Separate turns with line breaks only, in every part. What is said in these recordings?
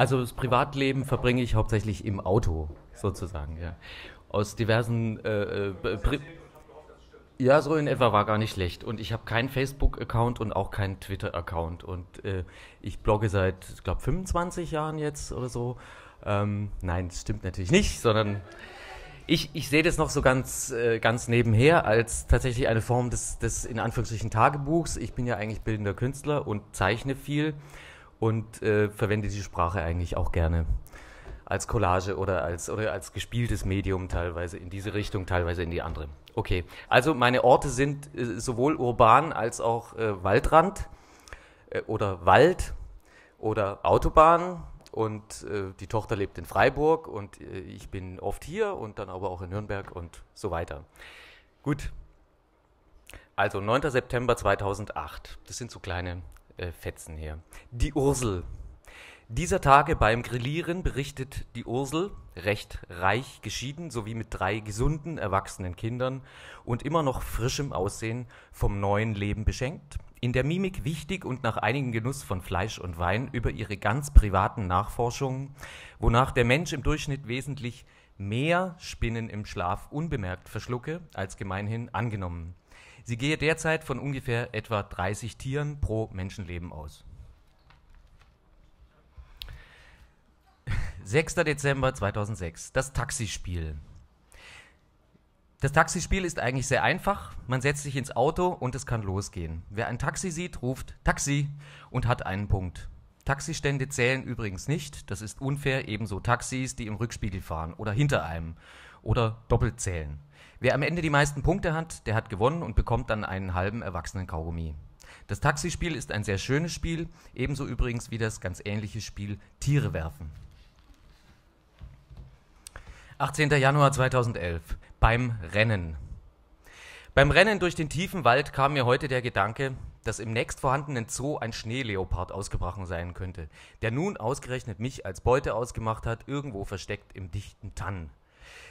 Also das Privatleben verbringe ich hauptsächlich im Auto, sozusagen, ja. Aus diversen äh, äh ja, so in etwa war gar nicht schlecht. Und ich habe keinen Facebook-Account und auch keinen Twitter-Account. Und äh, ich blogge seit, ich glaube, 25 Jahren jetzt oder so. Ähm, nein, das stimmt natürlich nicht, sondern ich, ich sehe das noch so ganz, äh, ganz nebenher als tatsächlich eine Form des, des, in Anführungsstrichen, Tagebuchs. Ich bin ja eigentlich bildender Künstler und zeichne viel und äh, verwende die Sprache eigentlich auch gerne als Collage oder als, oder als gespieltes Medium teilweise in diese Richtung, teilweise in die andere. Okay, also meine Orte sind äh, sowohl urban als auch äh, Waldrand äh, oder Wald oder Autobahn und äh, die Tochter lebt in Freiburg und äh, ich bin oft hier und dann aber auch in Nürnberg und so weiter. Gut, also 9. September 2008, das sind so kleine äh, Fetzen hier. Die Ursel. Dieser Tage beim Grillieren berichtet die Ursel, recht reich geschieden, sowie mit drei gesunden, erwachsenen Kindern und immer noch frischem Aussehen vom neuen Leben beschenkt, in der Mimik wichtig und nach einigem Genuss von Fleisch und Wein über ihre ganz privaten Nachforschungen, wonach der Mensch im Durchschnitt wesentlich mehr Spinnen im Schlaf unbemerkt verschlucke, als gemeinhin angenommen. Sie gehe derzeit von ungefähr etwa 30 Tieren pro Menschenleben aus. 6. Dezember 2006, das Taxispiel. Das Taxispiel ist eigentlich sehr einfach. Man setzt sich ins Auto und es kann losgehen. Wer ein Taxi sieht, ruft Taxi und hat einen Punkt. Taxistände zählen übrigens nicht. Das ist unfair, ebenso Taxis, die im Rückspiegel fahren oder hinter einem oder doppelt zählen. Wer am Ende die meisten Punkte hat, der hat gewonnen und bekommt dann einen halben erwachsenen Kaugummi. Das Taxispiel ist ein sehr schönes Spiel, ebenso übrigens wie das ganz ähnliche Spiel Tiere werfen. 18. Januar 2011 beim Rennen. Beim Rennen durch den tiefen Wald kam mir heute der Gedanke, dass im nächst vorhandenen Zoo ein Schneeleopard ausgebrochen sein könnte, der nun ausgerechnet mich als Beute ausgemacht hat, irgendwo versteckt im dichten Tann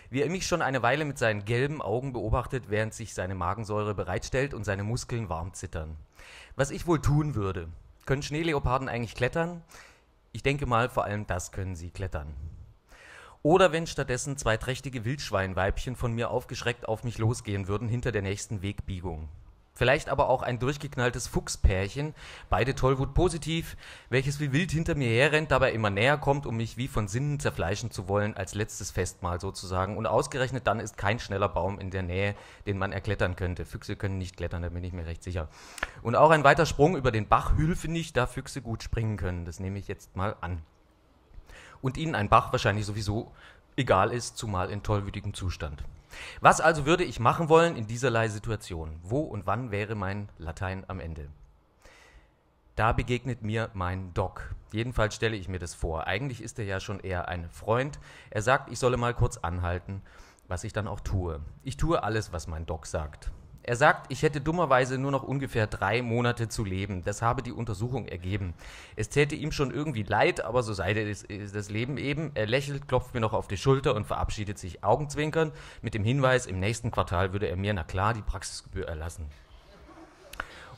wie er mich schon eine Weile mit seinen gelben Augen beobachtet, während sich seine Magensäure bereitstellt und seine Muskeln warm zittern. Was ich wohl tun würde. Können Schneeleoparden eigentlich klettern? Ich denke mal, vor allem das können sie klettern. Oder wenn stattdessen zwei trächtige Wildschweinweibchen von mir aufgeschreckt auf mich losgehen würden hinter der nächsten Wegbiegung. Vielleicht aber auch ein durchgeknalltes Fuchspärchen, beide Tollwut positiv, welches wie wild hinter mir herrennt, dabei immer näher kommt, um mich wie von Sinnen zerfleischen zu wollen, als letztes Festmahl sozusagen. Und ausgerechnet dann ist kein schneller Baum in der Nähe, den man erklettern könnte. Füchse können nicht klettern, da bin ich mir recht sicher. Und auch ein weiter Sprung über den Bach hülfe nicht, da Füchse gut springen können. Das nehme ich jetzt mal an. Und ihnen ein Bach wahrscheinlich sowieso egal ist, zumal in tollwütigem Zustand. Was also würde ich machen wollen in dieserlei Situation? Wo und wann wäre mein Latein am Ende? Da begegnet mir mein Doc. Jedenfalls stelle ich mir das vor. Eigentlich ist er ja schon eher ein Freund. Er sagt, ich solle mal kurz anhalten, was ich dann auch tue. Ich tue alles, was mein Doc sagt. Er sagt, ich hätte dummerweise nur noch ungefähr drei Monate zu leben. Das habe die Untersuchung ergeben. Es täte ihm schon irgendwie leid, aber so sei das, Leben eben. Er lächelt, klopft mir noch auf die Schulter und verabschiedet sich augenzwinkern mit dem Hinweis, im nächsten Quartal würde er mir, na klar, die Praxisgebühr erlassen.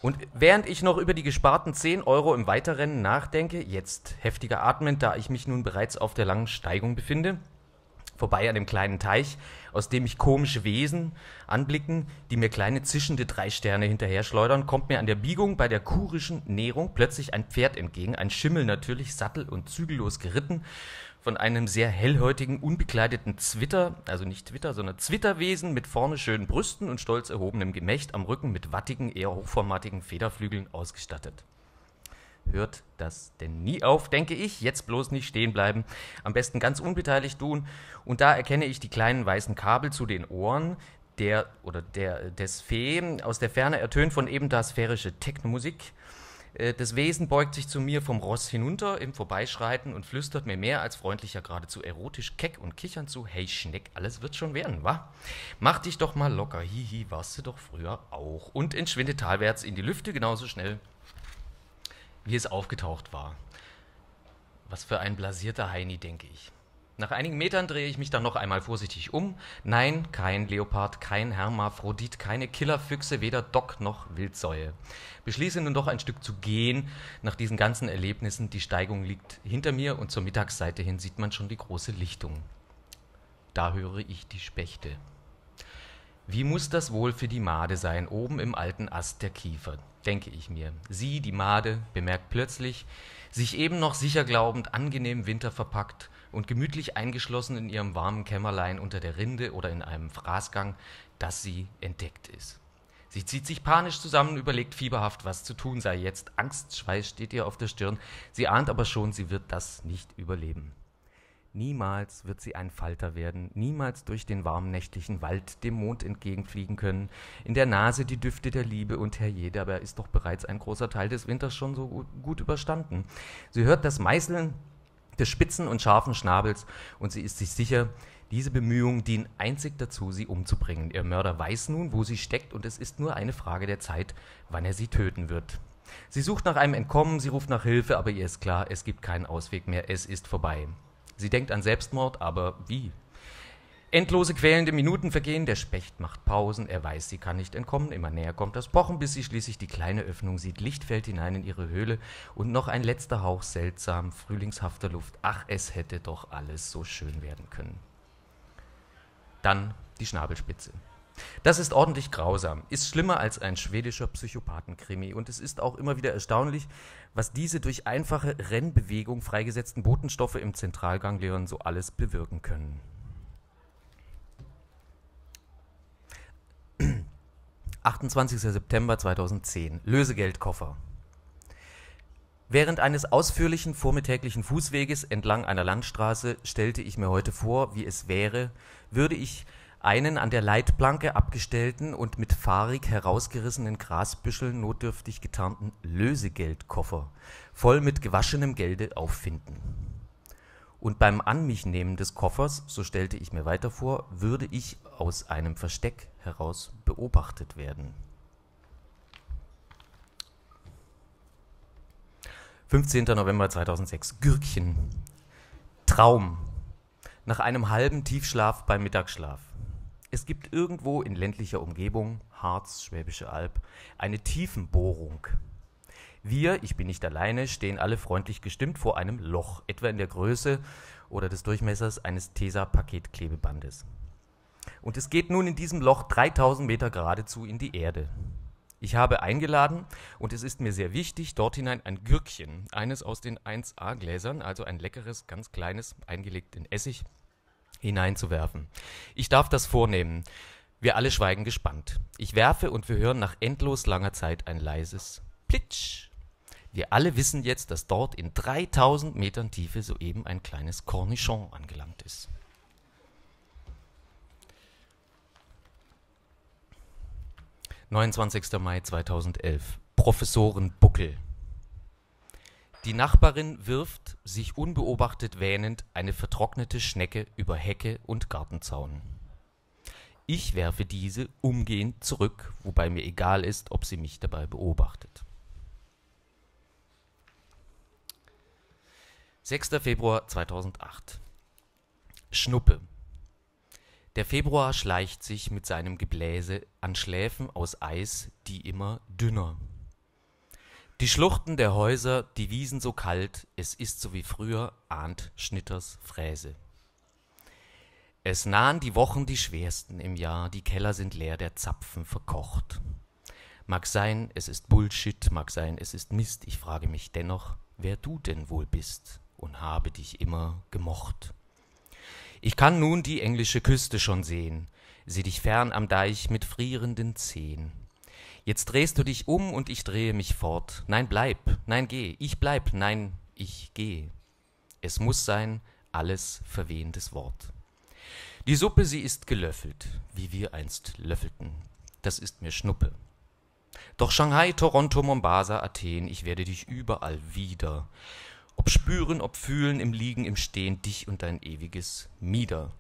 Und während ich noch über die gesparten 10 Euro im Weiterrennen nachdenke, jetzt heftiger atmend, da ich mich nun bereits auf der langen Steigung befinde, vorbei an dem kleinen Teich, aus dem mich komische Wesen anblicken, die mir kleine zischende Drei-Sterne hinterher schleudern, kommt mir an der Biegung bei der kurischen Nährung plötzlich ein Pferd entgegen, ein Schimmel natürlich, sattel- und zügellos geritten, von einem sehr hellhäutigen, unbekleideten Zwitter, also nicht Twitter, sondern Zwitterwesen mit vorne schönen Brüsten und stolz erhobenem Gemächt, am Rücken mit wattigen, eher hochformatigen Federflügeln ausgestattet hört das denn nie auf, denke ich. Jetzt bloß nicht stehen bleiben. Am besten ganz unbeteiligt tun. Und da erkenne ich die kleinen weißen Kabel zu den Ohren. Der oder der des Fee. Aus der Ferne ertönt von eben da sphärische Technomusik. Äh, das Wesen beugt sich zu mir vom Ross hinunter im Vorbeischreiten und flüstert mir mehr als freundlicher, geradezu erotisch keck und kichern zu: Hey Schneck, alles wird schon werden, wa? Mach dich doch mal locker, hihi, warst du doch früher auch. Und entschwindet talwärts in die Lüfte genauso schnell, wie es aufgetaucht war. Was für ein blasierter Heini, denke ich. Nach einigen Metern drehe ich mich dann noch einmal vorsichtig um. Nein, kein Leopard, kein Hermaphrodit, keine Killerfüchse, weder Doc noch Wildsäue. Beschließe nun doch ein Stück zu gehen nach diesen ganzen Erlebnissen. Die Steigung liegt hinter mir und zur Mittagsseite hin sieht man schon die große Lichtung. Da höre ich die Spechte. Wie muss das wohl für die Made sein, oben im alten Ast der Kiefer, denke ich mir. Sie, die Made, bemerkt plötzlich, sich eben noch sicher glaubend, angenehm winterverpackt und gemütlich eingeschlossen in ihrem warmen Kämmerlein unter der Rinde oder in einem Fraßgang, dass sie entdeckt ist. Sie zieht sich panisch zusammen, überlegt fieberhaft, was zu tun sei jetzt. Angstschweiß steht ihr auf der Stirn. Sie ahnt aber schon, sie wird das nicht überleben. Niemals wird sie ein Falter werden, niemals durch den warmen nächtlichen Wald dem Mond entgegenfliegen können, in der Nase die Düfte der Liebe und Herr herrje, dabei ist doch bereits ein großer Teil des Winters schon so gut überstanden. Sie hört das Meißeln des spitzen und scharfen Schnabels und sie ist sich sicher, diese Bemühungen dienen einzig dazu, sie umzubringen. Ihr Mörder weiß nun, wo sie steckt und es ist nur eine Frage der Zeit, wann er sie töten wird. Sie sucht nach einem Entkommen, sie ruft nach Hilfe, aber ihr ist klar, es gibt keinen Ausweg mehr, es ist vorbei. Sie denkt an Selbstmord, aber wie? Endlose quälende Minuten vergehen, der Specht macht Pausen, er weiß, sie kann nicht entkommen, immer näher kommt das Pochen, bis sie schließlich die kleine Öffnung sieht, Licht fällt hinein in ihre Höhle und noch ein letzter Hauch seltsam, frühlingshafter Luft, ach, es hätte doch alles so schön werden können. Dann die Schnabelspitze. Das ist ordentlich grausam, ist schlimmer als ein schwedischer Psychopathenkrimi und es ist auch immer wieder erstaunlich, was diese durch einfache Rennbewegung freigesetzten Botenstoffe im Zentralganglion so alles bewirken können. »28. September 2010. Lösegeldkoffer. Während eines ausführlichen vormittäglichen Fußweges entlang einer Landstraße stellte ich mir heute vor, wie es wäre, würde ich einen an der Leitplanke abgestellten und mit fahrig herausgerissenen Grasbüscheln notdürftig getarnten Lösegeldkoffer voll mit gewaschenem Gelde auffinden. Und beim Anmichnehmen des Koffers, so stellte ich mir weiter vor, würde ich aus einem Versteck heraus beobachtet werden. 15. November 2006. Gürkchen. Traum. Nach einem halben Tiefschlaf beim Mittagsschlaf. Es gibt irgendwo in ländlicher Umgebung, Harz, Schwäbische Alb, eine Tiefenbohrung. Wir, ich bin nicht alleine, stehen alle freundlich gestimmt vor einem Loch, etwa in der Größe oder des Durchmessers eines Tesa-Paketklebebandes. Und es geht nun in diesem Loch 3000 Meter geradezu in die Erde. Ich habe eingeladen und es ist mir sehr wichtig, dort hinein ein Gürkchen, eines aus den 1a-Gläsern, also ein leckeres, ganz kleines, eingelegt in Essig, hineinzuwerfen. Ich darf das vornehmen. Wir alle schweigen gespannt. Ich werfe und wir hören nach endlos langer Zeit ein leises Plitsch. Wir alle wissen jetzt, dass dort in 3000 Metern Tiefe soeben ein kleines Cornichon angelangt ist. »29. Mai 2011. Professoren Buckel.« die Nachbarin wirft, sich unbeobachtet wähnend, eine vertrocknete Schnecke über Hecke und Gartenzaun. Ich werfe diese umgehend zurück, wobei mir egal ist, ob sie mich dabei beobachtet. 6. Februar 2008 Schnuppe Der Februar schleicht sich mit seinem Gebläse an Schläfen aus Eis, die immer dünner die Schluchten der Häuser, die Wiesen so kalt, es ist so wie früher, ahnt Schnitters Fräse. Es nahen die Wochen die schwersten im Jahr, die Keller sind leer, der Zapfen verkocht. Mag sein, es ist Bullshit, mag sein, es ist Mist, ich frage mich dennoch, wer du denn wohl bist und habe dich immer gemocht. Ich kann nun die englische Küste schon sehen, seh dich fern am Deich mit frierenden Zehen. Jetzt drehst du dich um und ich drehe mich fort. Nein, bleib, nein, geh, ich bleib, nein, ich geh. Es muss sein, alles verwehendes Wort. Die Suppe, sie ist gelöffelt, wie wir einst löffelten. Das ist mir Schnuppe. Doch Shanghai, Toronto, Mombasa, Athen, ich werde dich überall wieder. Ob spüren, ob fühlen, im Liegen, im Stehen, dich und dein ewiges Mieder.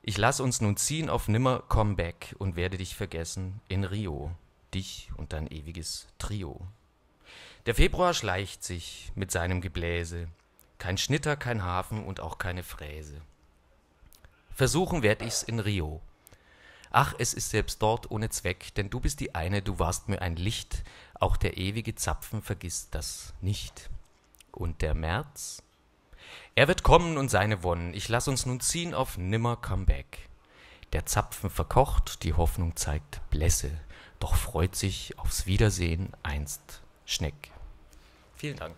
Ich lass uns nun ziehen auf nimmer Comeback und werde dich vergessen in Rio dich und dein ewiges Trio. Der Februar schleicht sich mit seinem Gebläse, kein Schnitter, kein Hafen und auch keine Fräse. Versuchen werd ich's in Rio. Ach, es ist selbst dort ohne Zweck, denn du bist die eine, du warst mir ein Licht, auch der ewige Zapfen vergisst das nicht. Und der März? Er wird kommen und seine Wonnen, ich lass uns nun ziehen auf nimmer Comeback. Der Zapfen verkocht, die Hoffnung zeigt Blässe doch freut sich aufs Wiedersehen einst Schneck. Vielen Dank.